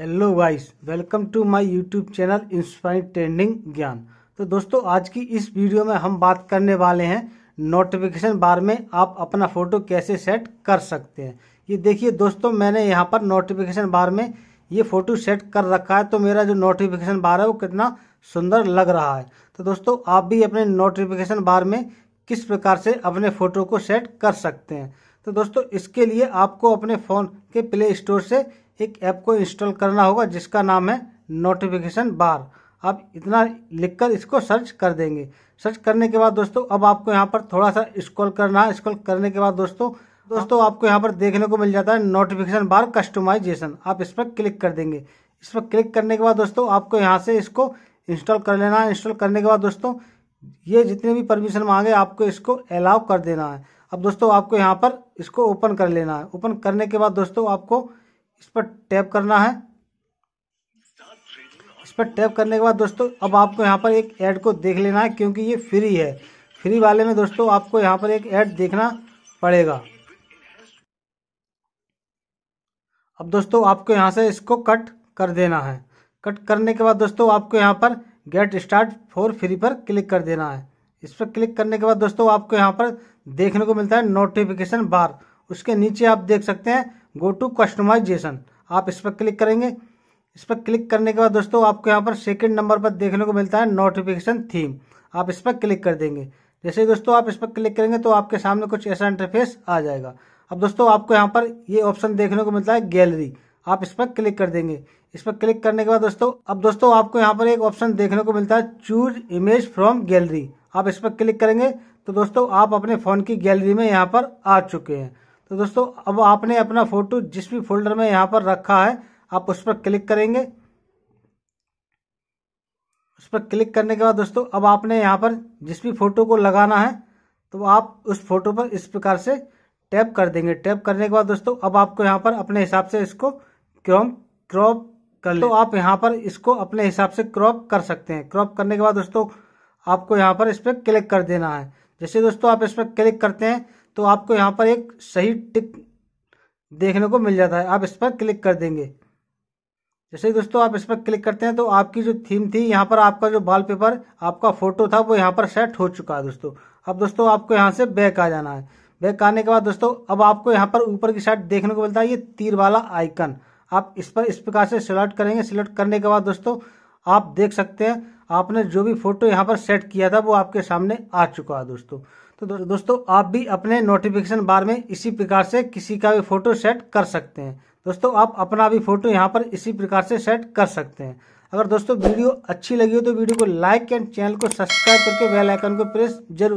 hello guys welcome to my YouTube channel inspire trending Gyan तो दोस्तों आज की इस वीडियो में हम बात करने वाले हैं नोटिफिकेशन बार में आप अपना फ़ोटो कैसे सेट कर सकते हैं ये देखिए दोस्तों मैंने यहाँ पर नोटिफिकेशन बार में ये फ़ोटो सेट कर रखा है तो मेरा जो नोटिफिकेशन बार है वो कितना सुंदर लग रहा है तो दोस्तों आप भी अपने नोटिफिकेशन बार में किस प्रकार से अपने फ़ोटो को सेट कर सकते हैं तो दोस्तों इसके लिए आपको अपने फ़ोन के प्ले स्टोर से एक ऐप को इंस्टॉल करना होगा जिसका नाम है नोटिफिकेशन बार आप इतना लिखकर इसको सर्च कर देंगे सर्च करने के बाद दोस्तों अब आपको यहाँ पर थोड़ा सा स्क्रॉल करना है स्क्रॉल करने के बाद दोस्तों दोस्तों आपको यहाँ पर देखने को मिल जाता है नोटिफिकेशन बार कस्टमाइजेशन आप इस पर क्लिक कर देंगे इस पर क्लिक करने के बाद दोस्तों आपको यहाँ से इसको इंस्टॉल कर लेना है इंस्टॉल करने के बाद दोस्तों ये जितने भी परमिशन मांगे आपको इसको अलाउ कर देना है अब दोस्तों आपको यहाँ पर इसको ओपन कर लेना है ओपन करने के बाद दोस्तों आपको इस पर टैप करना है इस पर टैप करने के बाद दोस्तों अब आपको यहाँ पर एक ऐड को देख लेना है क्योंकि ये फ्री है फ्री वाले में दोस्तों आपको यहाँ पर एक ऐड देखना पड़ेगा अब दोस्तों आपको यहाँ से इसको कट कर देना है कट करने के बाद दोस्तों आपको यहाँ पर गेट स्टार्ट फॉर फ्री पर क्लिक कर देना है इस पर क्लिक करने के बाद दोस्तों आपको यहाँ पर देखने को मिलता है नोटिफिकेशन बार उसके नीचे आप देख सकते हैं गो टू कस्टमाइजेशन आप इस पर क्लिक करेंगे इस पर क्लिक करने के बाद दोस्तों आपको यहाँ पर सेकेंड नंबर पर देखने को मिलता है नोटिफिकेशन थीम आप इस पर क्लिक कर देंगे जैसे ही दोस्तों आप इस पर क्लिक करेंगे तो आपके सामने कुछ ऐसा इंटरफेस आ जाएगा अब दोस्तों आपको यहाँ पर ये ऑप्शन देखने को मिलता है गैलरी आप इस पर क्लिक कर देंगे इस पर क्लिक करने के बाद दोस्तों अब दोस्तों आपको यहाँ पर एक ऑप्शन देखने को मिलता है चूज इमेज फ्रॉम गैलरी आप इस पर क्लिक करेंगे तो दोस्तों आप अपने फ़ोन की गैलरी में यहाँ पर आ चुके हैं तो दोस्तों अब आपने अपना फ़ोटो जिस भी फोल्डर में यहाँ पर रखा है आप उस पर क्लिक करेंगे उस पर क्लिक करने के बाद दोस्तों अब आपने यहां पर जिस भी फ़ोटो को लगाना है तो आप उस फोटो पर इस प्रकार से टैप कर देंगे टैप करने के बाद दोस्तों अब आपको यहाँ पर अपने हिसाब से इसको क्रॉप क्रॉप कर ले तो आप यहाँ पर इसको अपने हिसाब से क्रॉप कर सकते हैं क्रॉप करने के बाद दोस्तों आपको यहाँ पर इस पर क्लिक कर देना है जैसे दोस्तों आप इस पर क्लिक करते हैं तो आपको यहाँ पर एक सही टिक देखने को मिल जाता है आप इस पर क्लिक कर देंगे जैसे दोस्तों आप इस पर क्लिक करते हैं तो आपकी जो थीम थी यहाँ पर आपका जो वॉलपेपर आपका फोटो था वो यहाँ पर सेट हो चुका है दोस्तों अब दोस्तों आपको यहाँ से बैक आ जाना है बैक आने के बाद दोस्तों अब आपको यहाँ पर ऊपर की साइड देखने को मिलता है ये तीर वाला आइकन आप इस पर इस प्रकार से सिलेक्ट करेंगे सिलेक्ट करने के बाद दोस्तों आप देख सकते हैं आपने जो भी फोटो यहाँ पर सेट किया था वो आपके सामने आ चुका है दोस्तों तो दोस्तों आप भी अपने नोटिफिकेशन बार में इसी प्रकार से किसी का भी फोटो सेट कर सकते हैं दोस्तों आप अपना भी फोटो यहाँ पर इसी प्रकार से सेट कर सकते हैं अगर दोस्तों वीडियो अच्छी लगी हो तो वीडियो को लाइक एंड चैनल को सब्सक्राइब करके बेल आइकन को प्रेस जरूर